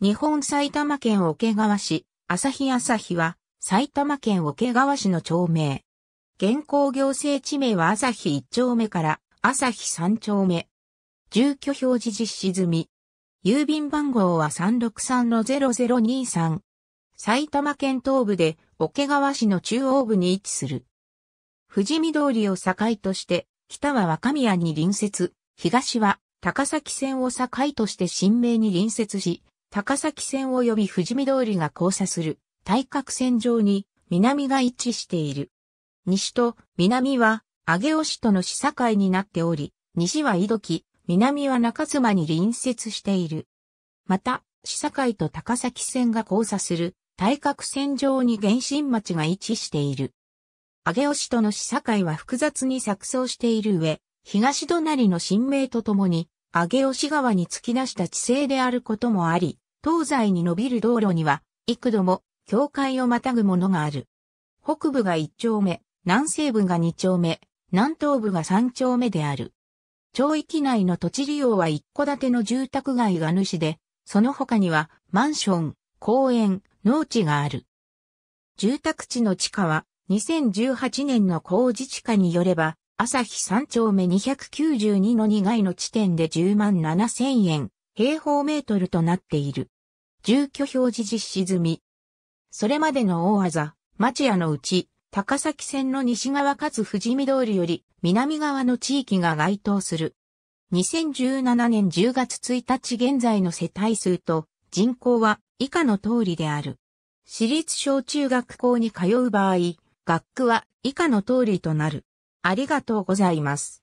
日本埼玉県桶川市、朝日朝日は、埼玉県桶川市の町名。現行行政地名は朝日1丁目から朝日3丁目。住居表示実施済み。郵便番号は363-0023。埼玉県東部で桶川市の中央部に位置する。富士見通りを境として、北は若宮に隣接、東は高崎線を境として新名に隣接し、高崎線及び富士見通りが交差する対角線上に南が一致している。西と南は上尾市との市境になっており、西は井戸木、南は中妻に隣接している。また、市境と高崎線が交差する対角線上に原神町が位置している。上尾市との市境は複雑に錯綜している上、東隣の新名とともに上吉川に突き出した地勢であることもあり、東西に伸びる道路には、幾度も境界をまたぐものがある。北部が一丁目、南西部が二丁目、南東部が三丁目である。町域内の土地利用は一戸建ての住宅街が主で、その他にはマンション、公園、農地がある。住宅地の地価は2018年の工事地価によれば朝日三丁目292の2階の地点で10万7千円、平方メートルとなっている。住居表示実施済み。それまでの大技、町屋のうち、高崎線の西側かつ富士見通りより南側の地域が該当する。2017年10月1日現在の世帯数と人口は以下の通りである。私立小中学校に通う場合、学区は以下の通りとなる。ありがとうございます。